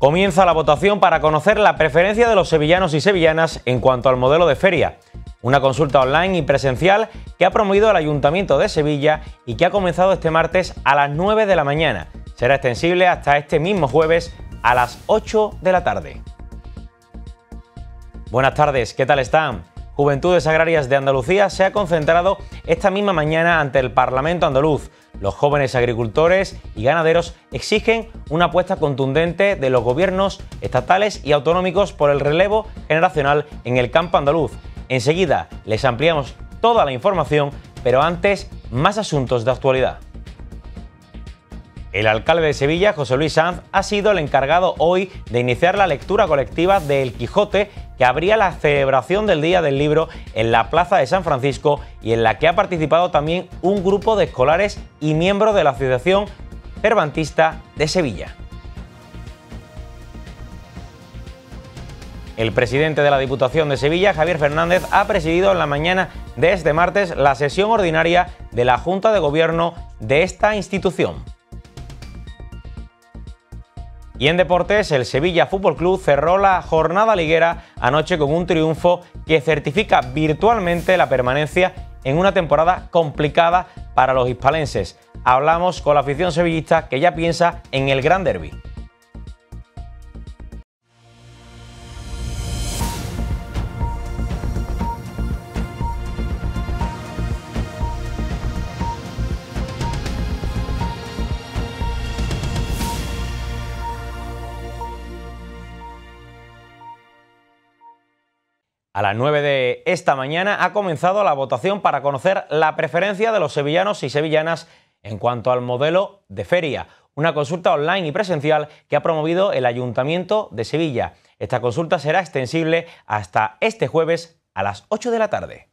Comienza la votación para conocer la preferencia de los sevillanos y sevillanas en cuanto al modelo de feria. Una consulta online y presencial que ha promovido el Ayuntamiento de Sevilla y que ha comenzado este martes a las 9 de la mañana. Será extensible hasta este mismo jueves a las 8 de la tarde. Buenas tardes, ¿qué tal están? Juventudes Agrarias de Andalucía se ha concentrado esta misma mañana ante el Parlamento andaluz los jóvenes agricultores y ganaderos exigen una apuesta contundente de los gobiernos estatales y autonómicos por el relevo generacional en el campo andaluz. Enseguida les ampliamos toda la información, pero antes más asuntos de actualidad. El alcalde de Sevilla, José Luis Sanz, ha sido el encargado hoy de iniciar la lectura colectiva de El Quijote que habría la celebración del Día del Libro en la Plaza de San Francisco y en la que ha participado también un grupo de escolares y miembros de la Asociación Cervantista de Sevilla. El presidente de la Diputación de Sevilla, Javier Fernández, ha presidido en la mañana de este martes la sesión ordinaria de la Junta de Gobierno de esta institución. Y en deportes, el Sevilla Fútbol Club cerró la jornada liguera anoche con un triunfo que certifica virtualmente la permanencia en una temporada complicada para los hispalenses. Hablamos con la afición sevillista que ya piensa en el Gran Derby. A las 9 de esta mañana ha comenzado la votación para conocer la preferencia de los sevillanos y sevillanas en cuanto al modelo de feria, una consulta online y presencial que ha promovido el Ayuntamiento de Sevilla. Esta consulta será extensible hasta este jueves a las 8 de la tarde.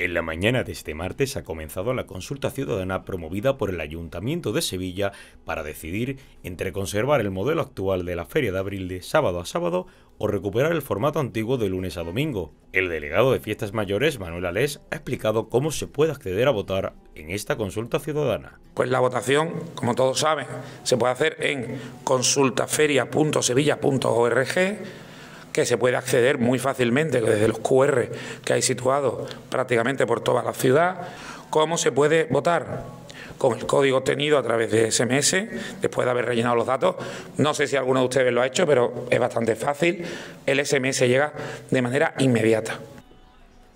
En la mañana de este martes ha comenzado la consulta ciudadana promovida por el Ayuntamiento de Sevilla para decidir entre conservar el modelo actual de la Feria de Abril de sábado a sábado o recuperar el formato antiguo de lunes a domingo. El delegado de Fiestas Mayores, Manuel Alés, ha explicado cómo se puede acceder a votar en esta consulta ciudadana. Pues la votación, como todos saben, se puede hacer en consultaferia.sevilla.org que se puede acceder muy fácilmente desde los QR que hay situados prácticamente por toda la ciudad. ¿Cómo se puede votar? con el código obtenido a través de SMS, después de haber rellenado los datos. No sé si alguno de ustedes lo ha hecho, pero es bastante fácil. El SMS llega de manera inmediata.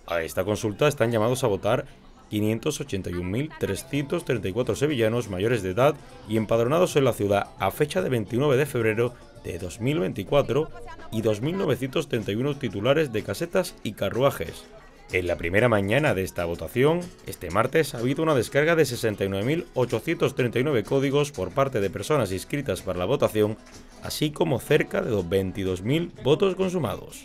A esta consulta están llamados a votar 581.334 sevillanos mayores de edad y empadronados en la ciudad a fecha de 29 de febrero de 2.024 y 2.931 titulares de casetas y carruajes. En la primera mañana de esta votación, este martes ha habido una descarga de 69.839 códigos por parte de personas inscritas para la votación, así como cerca de 22.000 votos consumados.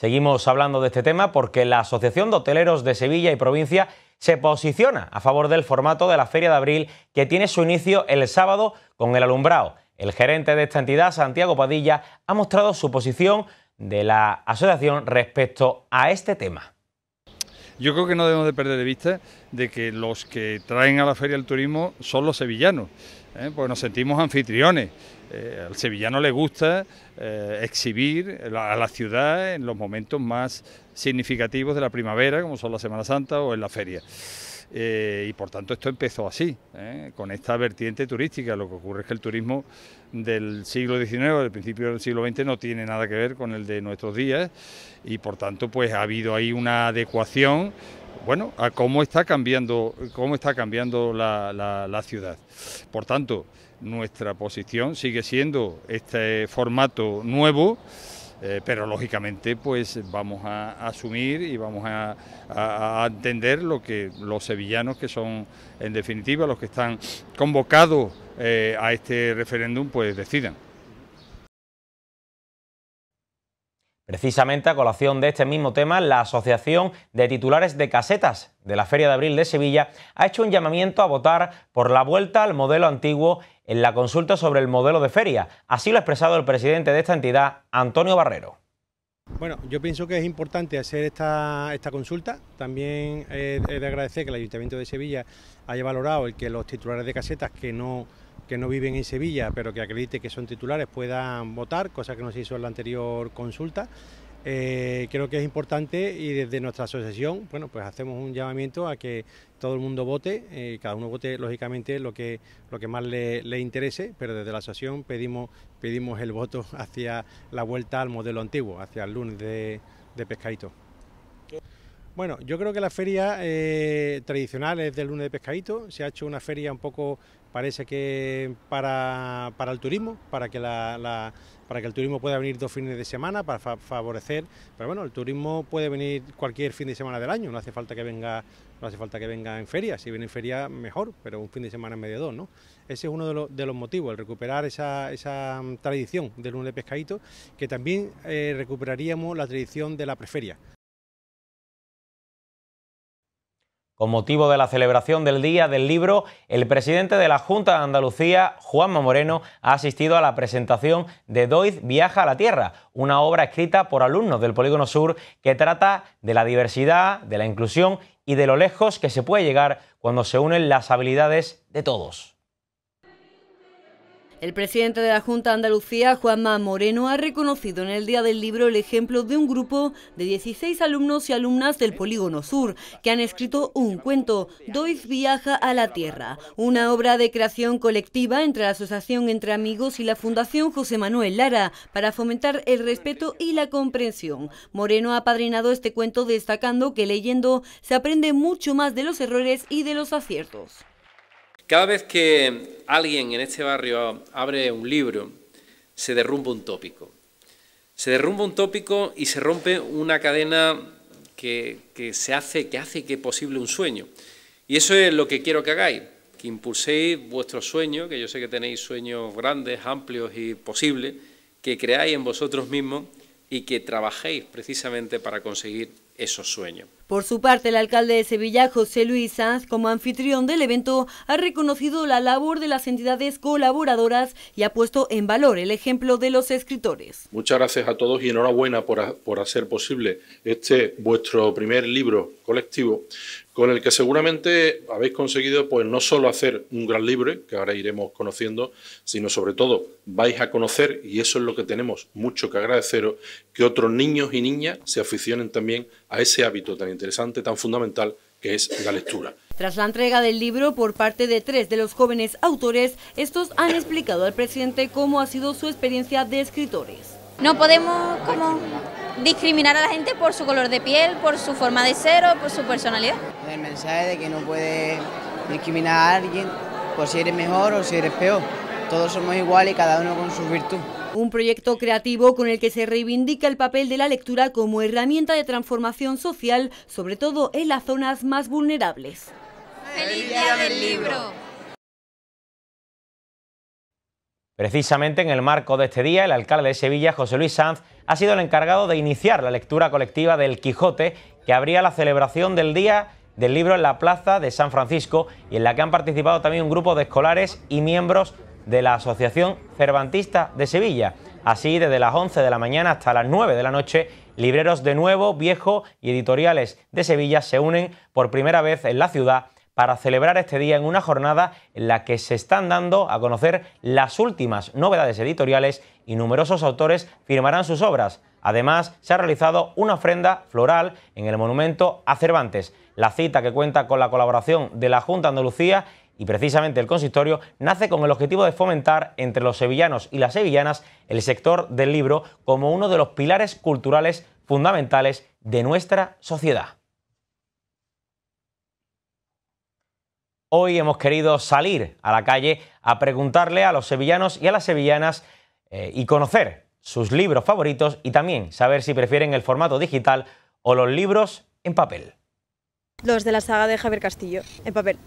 Seguimos hablando de este tema porque la Asociación de Hoteleros de Sevilla y Provincia se posiciona a favor del formato de la Feria de Abril que tiene su inicio el sábado con el alumbrado. El gerente de esta entidad, Santiago Padilla, ha mostrado su posición de la asociación respecto a este tema. Yo creo que no debemos de perder de vista de que los que traen a la feria el turismo son los sevillanos, Pues porque nos sentimos anfitriones eh, al sevillano le gusta eh, exhibir a la ciudad en los momentos más significativos de la primavera, como son la Semana Santa o en la feria. Eh, y por tanto esto empezó así, con esta vertiente turística. Lo que ocurre es que el turismo del siglo XIX, del principio del siglo XX, no tiene nada que ver con el de nuestros días y por tanto pues ha habido ahí una adecuación, bueno, a cómo está cambiando, cómo está cambiando la, la ciudad. Por tanto, nuestra posición sigue siendo este formato nuevo. Eh, pero lógicamente pues vamos a, asumir y vamos a, a, entender lo que los sevillanos que son en definitiva los que están convocados eh, a este referéndum pues decidan. Precisamente a colación de este mismo tema, la Asociación de Titulares de Casetas de la Feria de Abril de Sevilla ha hecho un llamamiento a votar por la vuelta al modelo antiguo en la consulta sobre el modelo de feria. Así lo ha expresado el presidente de esta entidad, Antonio Barrero. Bueno, yo pienso que es importante hacer esta, esta consulta. También eh, he de agradecer que el Ayuntamiento de Sevilla haya valorado el que los titulares de casetas que no que no viven en Sevilla, pero que acredite que son titulares, puedan votar, cosa que nos hizo en la anterior consulta. Eh, creo que es importante y desde nuestra asociación, bueno, pues hacemos un llamamiento a que todo el mundo vote, eh, cada uno vote lógicamente lo que, lo que más le, interese, pero desde la asociación pedimos, pedimos el voto hacia la vuelta al modelo antiguo, hacia el lunes de, de pescadito. Bueno, yo creo que la feria eh, tradicional es del lunes de pescadito, se ha hecho una feria un poco parece que para, el turismo, para que, el turismo pueda venir dos fines de semana, para favorecer, pero bueno, el turismo puede venir cualquier fin de semana del año, no hace falta que venga, no hace falta que venga en feria, si viene en feria mejor, pero un fin de semana en medio dos, ¿no? Ese es uno de, los, motivos, el recuperar esa, mm, tradición del lunes pescadito, que también eh, recuperaríamos la tradición de la preferia, Con motivo de la celebración del Día del Libro, el presidente de la Junta de Andalucía, Juanma Moreno, ha asistido a la presentación de Doiz Viaja a la Tierra, una obra escrita por alumnos del Polígono Sur que trata de la diversidad, de la inclusión y de lo lejos que se puede llegar cuando se unen las habilidades de todos. El presidente de la Junta de Andalucía, Juanma Moreno, ha reconocido en el Día del Libro el ejemplo de un grupo de 16 alumnos y alumnas del Polígono Sur que han escrito un cuento, Dois viaja a la Tierra, una obra de creación colectiva entre la Asociación Entre Amigos y la Fundación José Manuel Lara para fomentar el respeto y la comprensión. Moreno ha padrinado este cuento destacando que leyendo se aprende mucho más de los errores y de los aciertos. Cada vez que alguien en este barrio abre un libro, se derrumba un tópico. Se derrumba un tópico y se rompe una cadena que, se hace, que hace posible un sueño. Y eso es lo que quiero que hagáis, que impulséis vuestros sueños, que yo sé que tenéis sueños grandes, amplios y posibles, que creáis en vosotros mismos y que trabajéis precisamente para conseguir esos sueños. Por su parte, el alcalde de Sevilla, José Luis Sanz, como anfitrión del evento, ha reconocido la labor de las entidades colaboradoras y ha puesto en valor el ejemplo de los escritores. Muchas gracias a todos y enhorabuena por, hacer posible este vuestro primer libro colectivo con el que seguramente habéis conseguido pues no solo hacer un gran libro, que ahora iremos conociendo, sino sobre todo vais a conocer, y eso es lo que tenemos mucho que agradeceros, que otros niños y niñas se aficionen también a ese hábito tan interesante, tan fundamental que es la lectura. Tras la entrega del libro por parte de tres de los jóvenes autores, estos han explicado al presidente cómo ha sido su experiencia de escritores. No podemos como discriminar a la gente por su color de piel, por su forma de ser o por su personalidad. El mensaje de que no puede discriminar a alguien por si eres mejor o si eres peor. Todos somos iguales y cada uno con su virtud. Un proyecto creativo con el que se reivindica el papel de la lectura como herramienta de transformación social, sobre todo en las zonas más vulnerables. ¡Feliz Día del Libro! Precisamente en el marco de este día, el alcalde de Sevilla, José Luis Sanz, ha sido el encargado de iniciar la lectura colectiva del Quijote, que abría la celebración del Día del Libro en la Plaza de San Francisco y en la que han participado también un grupo de escolares y miembros de la Asociación Cervantista de Sevilla. Así, desde las 11 de la mañana hasta las 9 de la noche, libreros de Nuevo, Viejo y editoriales de Sevilla se unen por primera vez en la ciudad para celebrar este día en una jornada en la que se están dando a conocer las últimas novedades editoriales y numerosos autores firmarán sus obras. Además, se ha realizado una ofrenda floral en el monumento a Cervantes. La cita que cuenta con la colaboración de la Junta Andalucía y precisamente el consistorio nace con el objetivo de fomentar entre los sevillanos y las sevillanas el sector del libro como uno de los pilares culturales fundamentales de nuestra sociedad. Hoy hemos querido salir a la calle a preguntarle a los sevillanos y a las sevillanas eh, y conocer sus libros favoritos y también saber si prefieren el formato digital o los libros en papel. Los de la saga de Javier Castillo, en papel,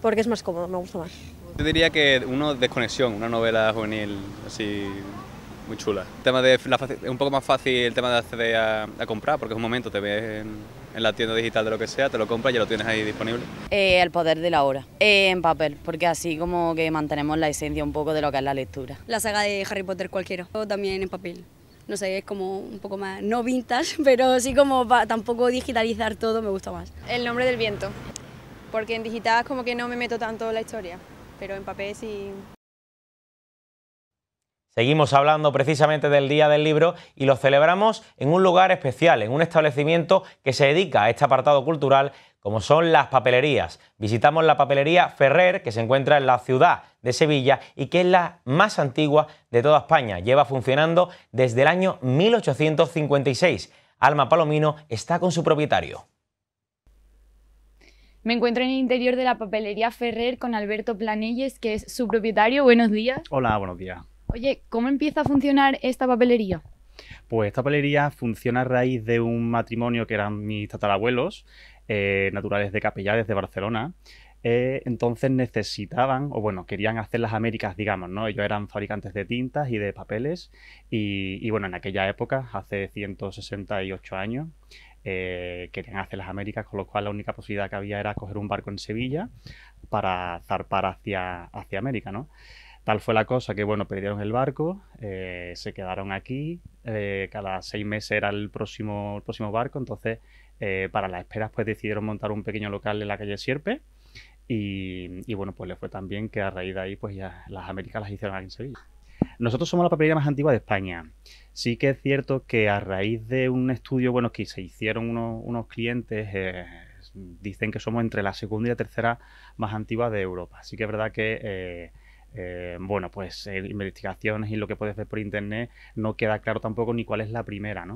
porque es más cómodo, me gusta más. Yo diría que uno desconexión, una novela juvenil así muy chula. tema de es un poco más fácil el tema de acceder a, a comprar, porque es un momento, te ves en en la tienda digital de lo que sea, te lo compras y ya lo tienes ahí disponible. Eh, el poder de la hora, eh, en papel, porque así como que mantenemos la esencia un poco de lo que es la lectura. La saga de Harry Potter cualquiera, o también en papel. No sé, es como un poco más, no vintage, pero sí como tampoco digitalizar todo me gusta más. El nombre del viento, porque en digital como que no me meto tanto en la historia, pero en papel sí Seguimos hablando precisamente del Día del Libro y lo celebramos en un lugar especial, en un establecimiento que se dedica a este apartado cultural como son las papelerías. Visitamos la papelería Ferrer, que se encuentra en la ciudad de Sevilla y que es la más antigua de toda España. Lleva funcionando desde el año 1856. Alma Palomino está con su propietario. Me encuentro en el interior de la papelería Ferrer con Alberto Planelles, que es su propietario. Buenos días. Hola, buenos días. Oye, ¿cómo empieza a funcionar esta papelería? Pues esta papelería funciona a raíz de un matrimonio que eran mis tatarabuelos, eh, naturales de capellades de Barcelona. Eh, entonces necesitaban, o bueno, querían hacer las Américas, digamos, ¿no? Ellos eran fabricantes de tintas y de papeles. Y, bueno, en aquella época, hace 168 años, eh, querían hacer las Américas, con lo cual la única posibilidad que había era coger un barco en Sevilla para zarpar hacia, hacia América, ¿no? Tal fue la cosa que, bueno, perdieron el barco, eh, se quedaron aquí, eh, cada seis meses era el próximo, próximo barco, entonces eh, para las esperas pues decidieron montar un pequeño local en la calle Sierpe y, bueno, pues le fue tan bien que a raíz de ahí pues ya las Américas las hicieron aquí en Sevilla. Nosotros somos la papelería más antigua de España. Sí que es cierto que a raíz de un estudio, bueno, que se hicieron unos, clientes, dicen que somos entre la segunda y la tercera más antigua de Europa. Así que es verdad que eh, bueno, pues eh, investigaciones y lo que puedes ver por internet no queda claro tampoco ni cuál es la primera,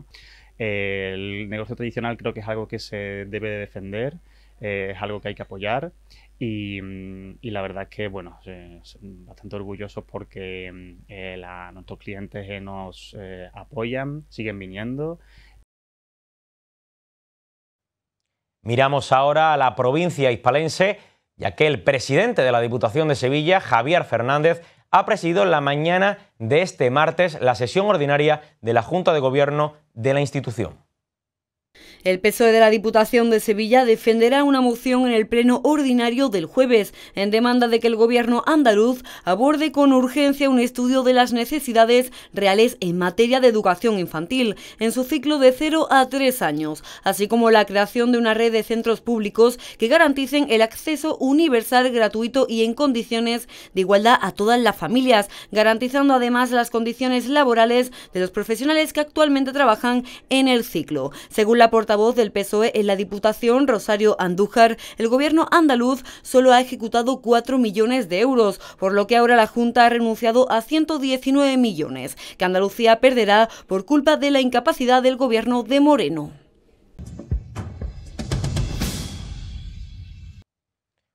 el negocio tradicional creo que es algo que se debe de defender, eh, es algo que hay que apoyar y, mm, la verdad es que, bueno, bastante orgullosos porque mm, nuestros clientes nos apoyan, siguen viniendo Miramos ahora a la provincia hispalense ya que el presidente de la Diputación de Sevilla, Javier Fernández, ha presidido la mañana de este martes la sesión ordinaria de la Junta de Gobierno de la institución. El PSOE de la Diputación de Sevilla defenderá una moción en el pleno ordinario del jueves en demanda de que el gobierno andaluz aborde con urgencia un estudio de las necesidades reales en materia de educación infantil en su ciclo de 0 a 3 años, así como la creación de una red de centros públicos que garanticen el acceso universal, gratuito y en condiciones de igualdad a todas las familias, garantizando además las condiciones laborales de los profesionales que actualmente trabajan en el ciclo. Según la portavoz del PSOE en la Diputación, Rosario Andújar, el gobierno andaluz solo ha ejecutado 4 millones de euros, por lo que ahora la Junta ha renunciado a 119 millones, que Andalucía perderá por culpa de la incapacidad del gobierno de Moreno.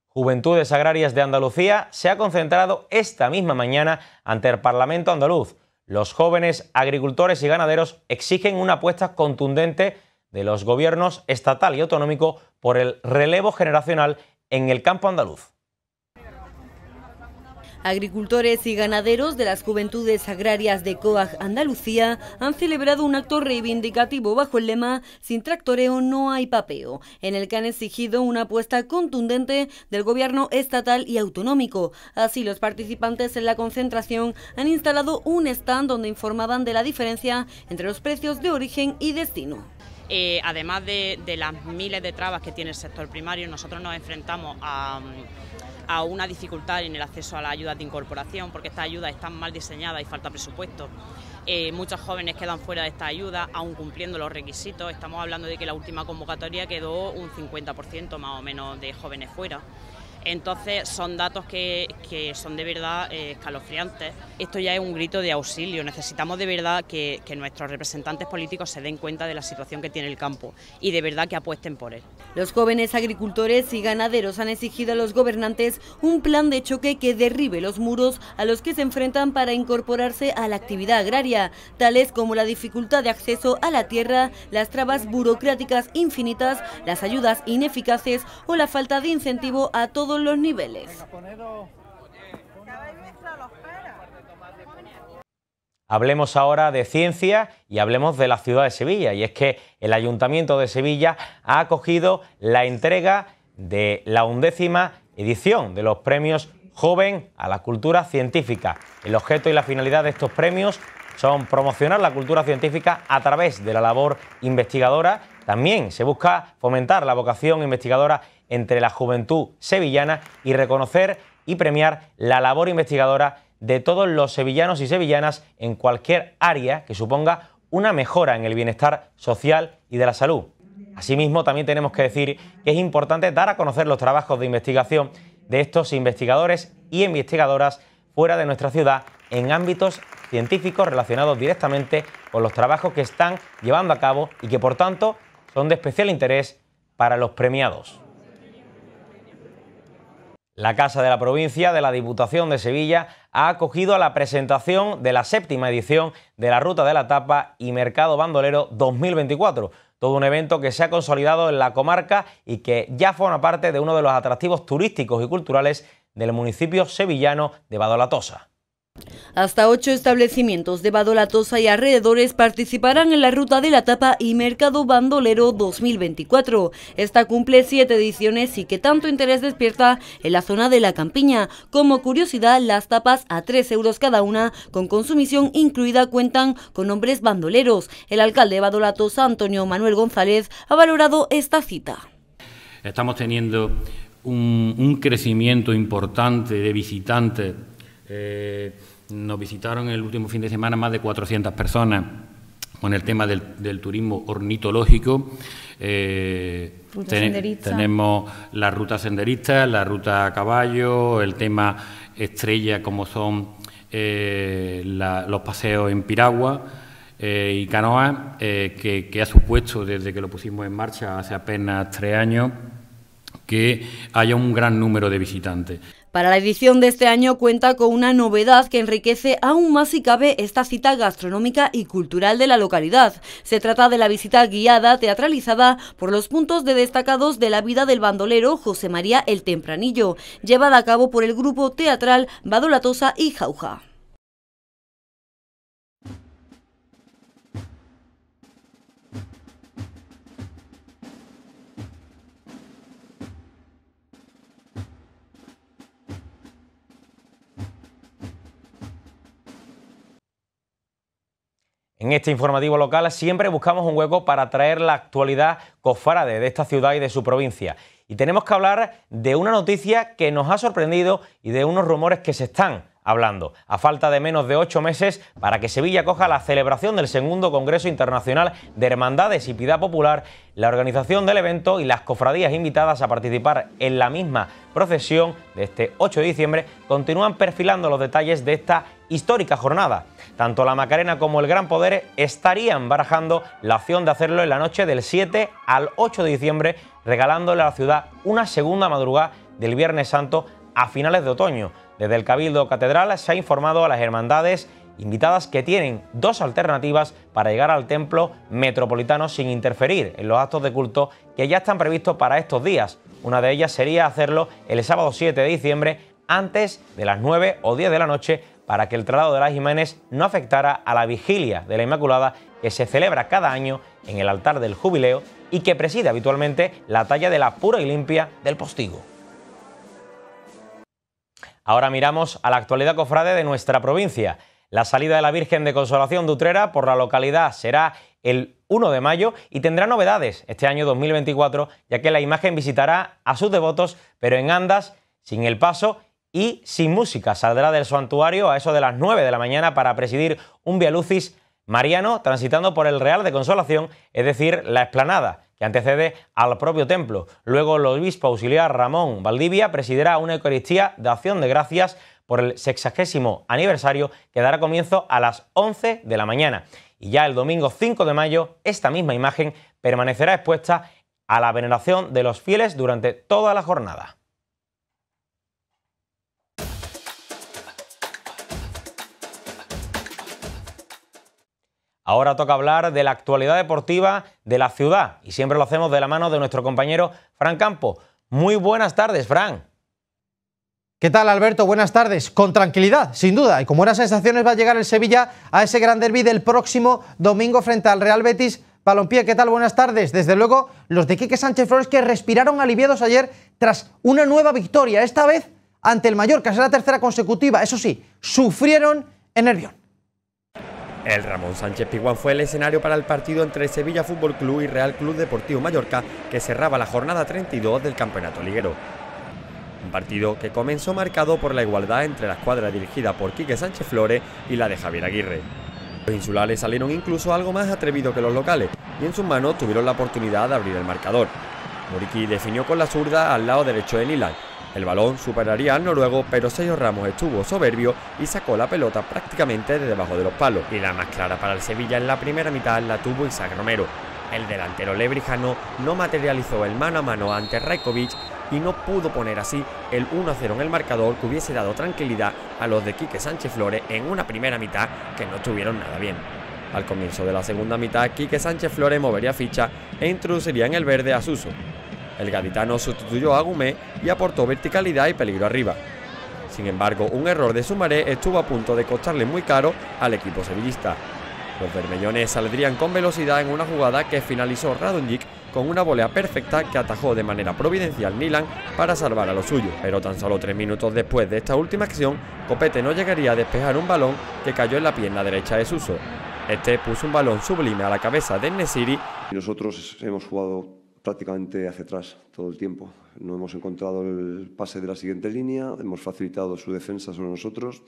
Juventudes Agrarias de Andalucía se ha concentrado esta misma mañana ante el Parlamento andaluz. Los jóvenes agricultores y ganaderos exigen una apuesta contundente de los gobiernos estatal y autonómico por el relevo generacional en el campo andaluz. Agricultores y ganaderos de las Juventudes Agrarias de COAG Andalucía han celebrado un acto reivindicativo bajo el lema Sin tractoreo no hay papeo, en el que han exigido una apuesta contundente del gobierno estatal y autonómico. Así, los participantes en la concentración han instalado un stand donde informaban de la diferencia entre los precios de origen y destino. Eh, además de, las miles de trabas que tiene el sector primario, nosotros nos enfrentamos a, una dificultad en el acceso a las ayudas de incorporación, porque estas ayudas están mal diseñada y falta presupuesto. Eh, muchos jóvenes quedan fuera de esta ayuda, aún cumpliendo los requisitos. Estamos hablando de que la última convocatoria quedó un 50% más o menos de jóvenes fuera. Entonces son datos que, son de verdad eh, escalofriantes. Esto ya es un grito de auxilio. Necesitamos de verdad que, nuestros representantes políticos se den cuenta de la situación que tiene el campo y de verdad que apuesten por él. Los jóvenes agricultores y ganaderos han exigido a los gobernantes un plan de choque que derribe los muros a los que se enfrentan para incorporarse a la actividad agraria, tales como la dificultad de acceso a la tierra, las trabas burocráticas infinitas, las ayudas ineficaces o la falta de incentivo a todos los niveles. Hablemos ahora de ciencia y hablemos de la ciudad de Sevilla. Y es que el Ayuntamiento de Sevilla ha acogido la entrega de la undécima edición de los premios Joven a la Cultura Científica. El objeto y la finalidad de estos premios son promocionar la cultura científica a través de la labor investigadora. También se busca fomentar la vocación investigadora entre la juventud sevillana y reconocer y premiar la labor investigadora de todos los sevillanos y sevillanas en cualquier área que suponga una mejora en el bienestar social y de la salud. Asimismo, también tenemos que decir que es importante dar a conocer los trabajos de investigación de estos investigadores y investigadoras fuera de nuestra ciudad en ámbitos científicos relacionados directamente con los trabajos que están llevando a cabo y que por tanto son de especial interés para los premiados. La Casa de la Provincia de la Diputación de Sevilla ha acogido a la presentación de la séptima edición de la Ruta de la Tapa y Mercado Bandolero 2024, todo un evento que se ha consolidado en la comarca y que ya forma parte de uno de los atractivos turísticos y culturales del municipio sevillano de Badolatosa. Hasta ocho establecimientos de Badolatosa y alrededores participarán en la ruta de la tapa y mercado bandolero 2024. Esta cumple siete ediciones y que tanto interés despierta en la zona de la campiña. Como curiosidad, las tapas a tres euros cada una, con consumición incluida, cuentan con hombres bandoleros. El alcalde de Badolatosa, Antonio Manuel González, ha valorado esta cita. Estamos teniendo un crecimiento importante de visitantes eh, nos visitaron el último fin de semana más de 400 personas con el tema del, turismo ornitológico. Eh, tenemos la ruta senderista, la ruta a caballo, el tema estrella como son eh, los paseos en piragua. y canoa, que, que ha supuesto desde que lo pusimos en marcha hace apenas tres años que haya un gran número de visitantes. Para la edición de este año cuenta con una novedad que enriquece aún más si cabe esta cita gastronómica y cultural de la localidad. Se trata de la visita guiada teatralizada por los puntos de destacados de la vida del bandolero José María el Tempranillo, llevada a cabo por el grupo teatral Badolatosa y Jauja. En este informativo local siempre buscamos un hueco para traer la actualidad cofrade de esta ciudad y de su provincia. Y tenemos que hablar de una noticia que nos ha sorprendido y de unos rumores que se están hablando. A falta de menos de ocho meses para que Sevilla coja la celebración del segundo Congreso Internacional de Hermandades y Piedad Popular, la organización del evento y las cofradías invitadas a participar en la misma procesión de este 8 de diciembre continúan perfilando los detalles de esta histórica jornada. Tanto la Macarena como el Gran Poder estarían barajando la opción de hacerlo en la noche del 7 al 8 de diciembre, regalándole a la ciudad una segunda madrugada del Viernes Santo a finales de otoño. Desde el Cabildo Catedral se ha informado a las hermandades invitadas que tienen dos alternativas para llegar al templo metropolitano sin interferir en los actos de culto que ya están previstos para estos días. Una de ellas sería hacerlo el sábado 7 de diciembre antes de las 9 o 10 de la noche para que el traslado de las Jiménez no afectara a la vigilia de la Inmaculada que se celebra cada año en el altar del jubileo y que preside habitualmente la talla de la pura y limpia del postigo. Ahora miramos a la actualidad cofrade de nuestra provincia. La salida de la Virgen de Consolación de Utrera por la localidad será el 1 de mayo y tendrá novedades este año 2024, ya que la imagen visitará a sus devotos, pero en andas, sin el paso y sin música. Saldrá del santuario a eso de las 9 de la mañana para presidir un vialucis mariano transitando por el Real de Consolación, es decir, la explanada que antecede al propio templo. Luego el obispo auxiliar Ramón Valdivia presidirá una Eucaristía de acción de gracias por el sexagésimo aniversario que dará comienzo a las 11 de la mañana. Y ya el domingo 5 de mayo, esta misma imagen permanecerá expuesta a la veneración de los fieles durante toda la jornada. Ahora toca hablar de la actualidad deportiva de la ciudad y siempre lo hacemos de la mano de nuestro compañero Fran Campo. Muy buenas tardes, Fran. ¿Qué tal, Alberto? Buenas tardes. Con tranquilidad, sin duda. Y con buenas sensaciones va a llegar el Sevilla a ese gran derbi del próximo domingo frente al Real Betis. palompié ¿qué tal? Buenas tardes. Desde luego, los de Quique Sánchez Flores que respiraron aliviados ayer tras una nueva victoria, esta vez ante el Mallorca, será la tercera consecutiva. Eso sí, sufrieron en Nervión. El Ramón Sánchez Piguán fue el escenario para el partido entre Sevilla Fútbol Club y Real Club Deportivo Mallorca, que cerraba la jornada 32 del Campeonato Liguero. Un partido que comenzó marcado por la igualdad entre la escuadra dirigida por Quique Sánchez Flores y la de Javier Aguirre. Los insulares salieron incluso algo más atrevido que los locales y en sus manos tuvieron la oportunidad de abrir el marcador. Moriqui definió con la zurda al lado derecho de Nilan. El balón superaría al noruego, pero Sergio Ramos estuvo soberbio y sacó la pelota prácticamente de debajo de los palos. Y la más clara para el Sevilla en la primera mitad la tuvo Isaac Romero. El delantero lebrijano no materializó el mano a mano ante Rajkovic y no pudo poner así el 1-0 en el marcador que hubiese dado tranquilidad a los de Quique Sánchez Flores en una primera mitad que no estuvieron nada bien. Al comienzo de la segunda mitad, Quique Sánchez Flores movería ficha e introduciría en el verde a Suso, el gaditano sustituyó a Agumé y aportó verticalidad y peligro arriba. Sin embargo, un error de Sumaré estuvo a punto de costarle muy caro al equipo sevillista. Los vermellones saldrían con velocidad en una jugada que finalizó Radonjic con una volea perfecta que atajó de manera providencial Nilan para salvar a los suyos. Pero tan solo tres minutos después de esta última acción, Copete no llegaría a despejar un balón que cayó en la pierna derecha de Suso. Este puso un balón sublime a la cabeza de Nesiri. Nosotros hemos jugado prácticamente hacia atrás todo el tiempo. No hemos encontrado el pase de la siguiente línea, hemos facilitado su defensa sobre nosotros,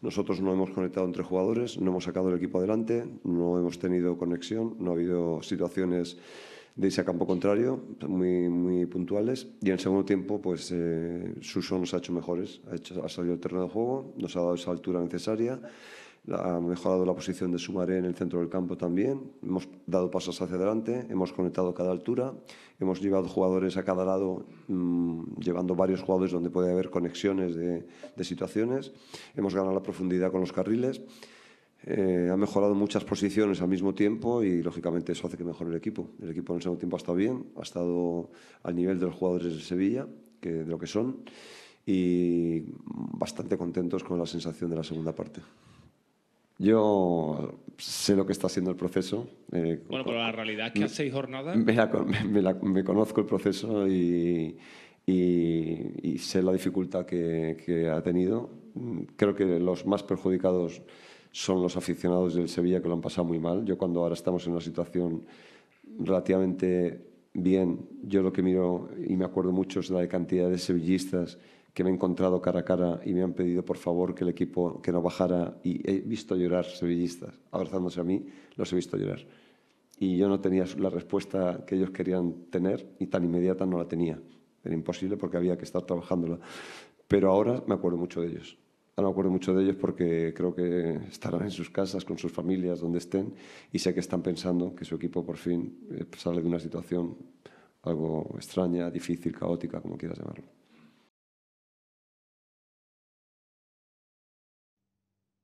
nosotros no hemos conectado entre jugadores, no hemos sacado el equipo adelante, no hemos tenido conexión, no ha habido situaciones de ese campo contrario, muy, muy puntuales. Y en segundo tiempo, pues eh, Suso nos ha hecho mejores, ha, ha salido el terreno de juego, nos ha dado esa altura necesaria ha mejorado la posición de Sumaré en el centro del campo también. Hemos dado pasos hacia adelante, hemos conectado cada altura, hemos llevado jugadores a cada lado, mm, llevando varios jugadores donde puede haber conexiones de, situaciones. Hemos ganado la profundidad con los carriles. Eh, ha mejorado muchas posiciones al mismo tiempo y lógicamente eso hace que mejore el equipo. El equipo en el segundo tiempo ha estado bien, ha estado al nivel de los jugadores de Sevilla, que, de lo que son, y bastante contentos con la sensación de la segunda parte. Yo sé lo que está haciendo el proceso. Eh, bueno, pero la realidad es que hace seis jornadas. Me, conozco el proceso y, sé la dificultad que, que, ha tenido. Creo que los más perjudicados son los aficionados del Sevilla que lo han pasado muy mal. Yo cuando ahora estamos en una situación relativamente bien, yo lo que miro y me acuerdo mucho es la cantidad de sevillistas que me he encontrado cara a cara y me han pedido por favor que el equipo que no bajara y he visto llorar sevillistas abrazándose a mí, los he visto llorar. Y yo no tenía la respuesta que ellos querían tener y tan inmediata no la tenía. Era imposible porque había que estar trabajándola. Pero ahora me acuerdo mucho de ellos. Ahora me acuerdo mucho de ellos porque creo que estarán en sus casas, con sus familias, donde estén, y sé que están pensando que su equipo por fin eh, sale de una situación algo extraña, difícil, caótica, como quieras llamarlo.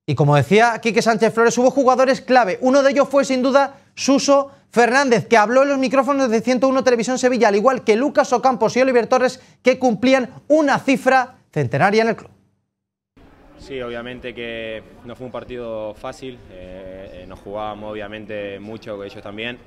Y como decía Quique Sánchez Flores, hubo jugadores clave. Uno de ellos fue sin duda Suso Fernández, que habló en los micrófonos de 101 Televisión Sevilla, al igual que Lucas Ocampos y Oliver Torres, que cumplían una cifra centenaria en el club. Sí, obviamente que no fue un partido fácil, eh, eh, nos jugábamos obviamente mucho ellos también.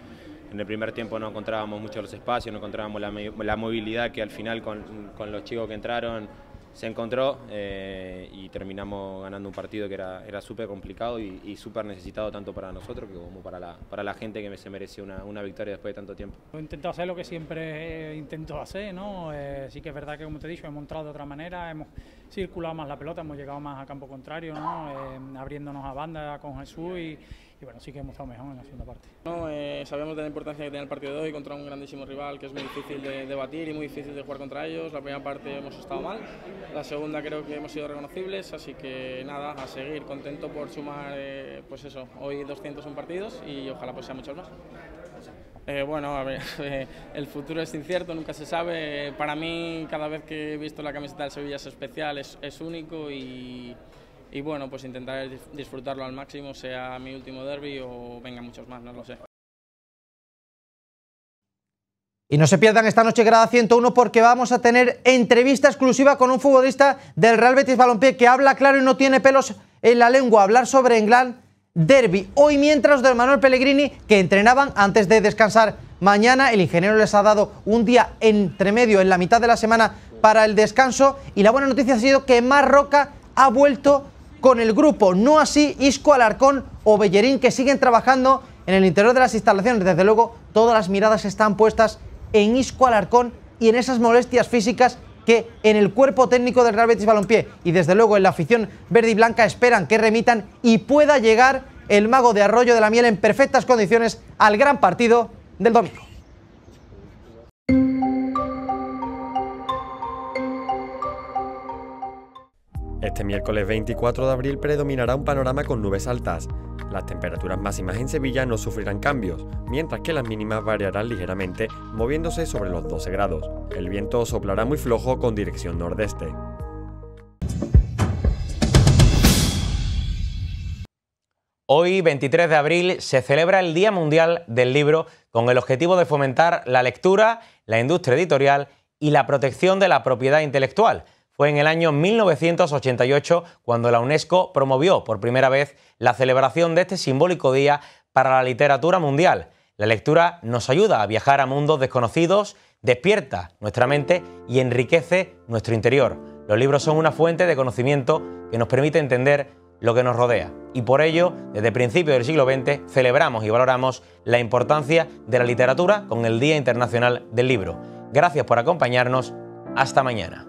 En el primer tiempo no encontrábamos mucho los espacios, no encontrábamos la, movilidad que al final con, con los chicos que entraron se encontró eh, y terminamos ganando un partido que era, era súper complicado y, súper necesitado tanto para nosotros como para la, para la gente que se merecía una, victoria después de tanto tiempo. He intentado hacer lo que siempre intento hacer, ¿no? Eh, sí que es verdad que, como te he dicho, hemos entrado de otra manera, hemos circulado más la pelota, hemos llegado más a campo contrario, ¿no? Eh, abriéndonos a banda con Jesús y y bueno, sí que hemos estado mejor en la segunda parte. No, eh, sabemos de la importancia que tiene el partido de hoy contra un grandísimo rival que es muy difícil de, debatir... y muy difícil de jugar contra ellos. La primera parte hemos estado mal, la segunda creo que hemos sido reconocibles, así que nada, a seguir contento por sumar, eh, pues eso, hoy 201 partidos y ojalá pues sea muchos más. Eh, bueno, a ver, el futuro es incierto, nunca se sabe. Para mí, cada vez que he visto la camiseta del Sevilla es especial, es único y, y bueno, pues intentaré disfrutarlo al máximo, sea mi último derby o venga muchos más, no lo sé. Y no se pierdan esta noche Grada 101 porque vamos a tener entrevista exclusiva con un futbolista del Real Betis Balompié que habla claro y no tiene pelos en la lengua. Hablar sobre Gran Derby. Hoy mientras de Manuel Pellegrini que entrenaban antes de descansar mañana. El ingeniero les ha dado un día entre medio, en la mitad de la semana, para el descanso. Y la buena noticia ha sido que Marroca ha vuelto con el grupo, no así Isco Alarcón o Bellerín, que siguen trabajando en el interior de las instalaciones. Desde luego, todas las miradas están puestas en Isco Alarcón y en esas molestias físicas que en el cuerpo técnico del Real Betis Balompié y desde luego en la afición verde y blanca esperan que remitan y pueda llegar el mago de Arroyo de la Miel en perfectas condiciones al gran partido del domingo. Este miércoles 24 de abril predominará un panorama con nubes altas. Las temperaturas máximas en Sevilla no sufrirán cambios, mientras que las mínimas variarán ligeramente, moviéndose sobre los 12 grados. El viento soplará muy flojo con dirección nordeste. Hoy, 23 de abril, se celebra el Día Mundial del Libro con el objetivo de fomentar la lectura, la industria editorial y la protección de la propiedad intelectual fue en el año 1988 cuando la UNESCO promovió por primera vez la celebración de este simbólico día para la literatura mundial. La lectura nos ayuda a viajar a mundos desconocidos, despierta nuestra mente y enriquece nuestro interior. Los libros son una fuente de conocimiento que nos permite entender lo que nos rodea. Y por ello, desde principios del siglo XX, celebramos y valoramos la importancia de la literatura con el Día Internacional del Libro. Gracias por acompañarnos. Hasta mañana.